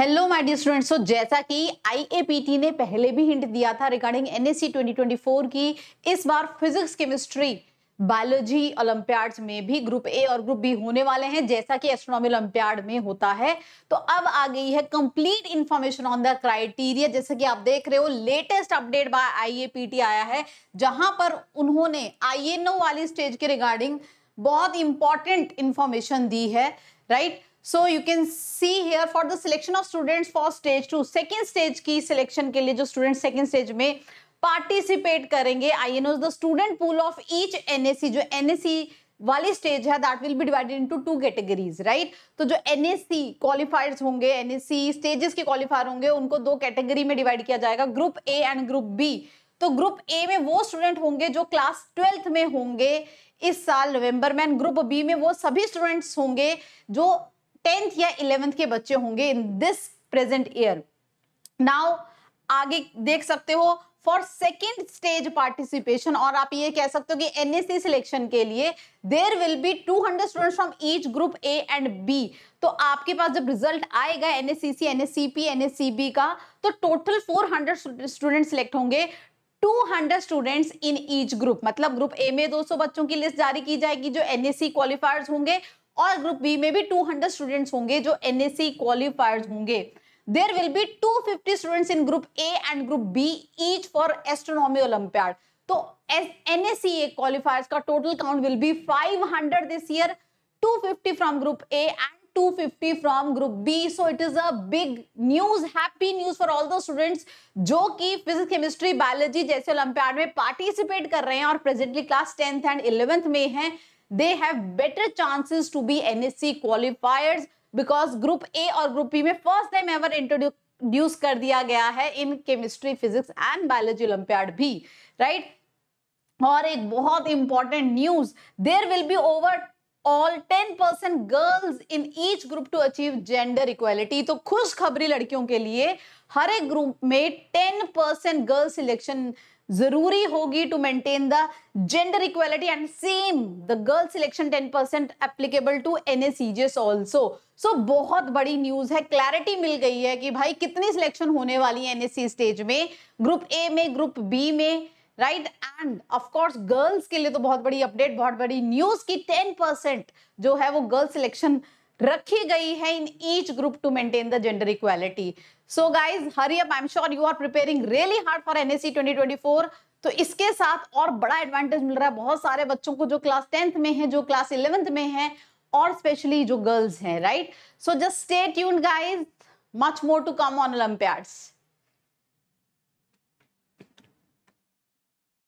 Hello my dear students so जैसा कि आईएपीटी ने पहले भी हिंट दिया था रिगार्डिंग एनएससी 2024 की इस बार फिजिक्स केमिस्ट्री बायोलॉजी ओलंपियाड्स में भी ग्रुप ए और ग्रुप बी होने वाले हैं जैसा कि एस्ट्रोनॉमी ओलंपियाड में होता है तो अब आ गई है complete information on the criteria जैसे कि आप देख रहे हो लेटेस्ट अपडेट बाय आईएपीटी आया है जहां पर उन्होंने आईएनओ वाली स्टेज के रिगार्डिंग बहुत इंपॉर्टेंट इंफॉर्मेशन दी है right right? So you can see here for the selection of students for stage two second stage की सिलेक्शन के लिए जो स्टूडेंट सेकेंड स्टेज में पार्टिसिपेट करेंगे in the student pool of each C जो C वाली stage है that will be divided into two categories right तो जो सी क्वालिफायर्स होंगे एनएससी स्टेजेस के क्वालिफायर होंगे उनको दो कैटेगरी में डिवाइड किया जाएगा group A and group B तो ग्रुप ए में वो स्टूडेंट होंगे जो क्लास ट्वेल्थ में होंगे इस साल नवंबर में एंड ग्रुप बी में वो सभी स्टूडेंट्स होंगे जो टेंथ या इलेवेंथ के बच्चे होंगे in this present year now आगे देख सकते हो फॉर सेकेंड स्टेज पार्टिसिपेशन और आप ये कह सकते हो कि सी सिलेक्शन के लिए there will be hundred student from each group A and B तो आपके पास जब रिजल्ट आएगा N N N S S C C C P S C B का तो total four hundred student select होंगे two hundred students in each group मतलब group A में दो सौ बच्चों की लिस्ट जारी की जाएगी जो एन एस सी क्वालिफायर्स होंगे और ग्रुप बी में भी 200 स्टूडेंट्स होंगे जो एनएससी क्वालिफायर्स होंगे there will be 250 students in group A and group B each for astronomy olympiad तो एन एनएससीए क्वालिफायर्स का total count will be 500 this year 250 from group A and 250 from group B. So it is a big news happy news for all the students जो कि physics chemistry biology जैसे olympiad में participate कर रहे हैं और presently class tenth and eleventh में हैं they have better chances to be N S C qualifiers because group A और ग्रुप बी में फर्स्ट टाइम एवर इंट्रोड्यूस कर दिया गया है in chemistry physics and biology olympiad भी राइट right? और एक बहुत important news there will be overall ten percent girls in each group to achieve gender equality तो खुशखबरी लड़कियों के लिए हर एक ग्रुप में टेन परसेंट गर्ल्स सिलेक्शन जरूरी होगी to maintain the gender equality and same the girl selection ten percent applicable to N S also so बहुत बड़ी न्यूज है क्लैरिटी मिल गई है कि भाई कितनी सिलेक्शन होने वाली है एनएससी स्टेज में ग्रुप ए में ग्रुप बी में राइट एंड ऑफकोर्स गर्ल्स के लिए तो बहुत बड़ी अपडेट बहुत बड़ी न्यूज की टेन परसेंट जो है वो गर्ल सिलेक्शन रखी गई है in each group to maintain the gender equality so guys hurry up I am sure you are preparing really hard for S C तो इसके साथ और बड़ा एडवांटेज मिल रहा है बहुत सारे बच्चों को जो क्लास टेंथ में है जो क्लास इलेवेंथ में है और स्पेशली जो गर्ल्स हैं राइट सो जस्ट स्टे यून guys much more to come on Olympiads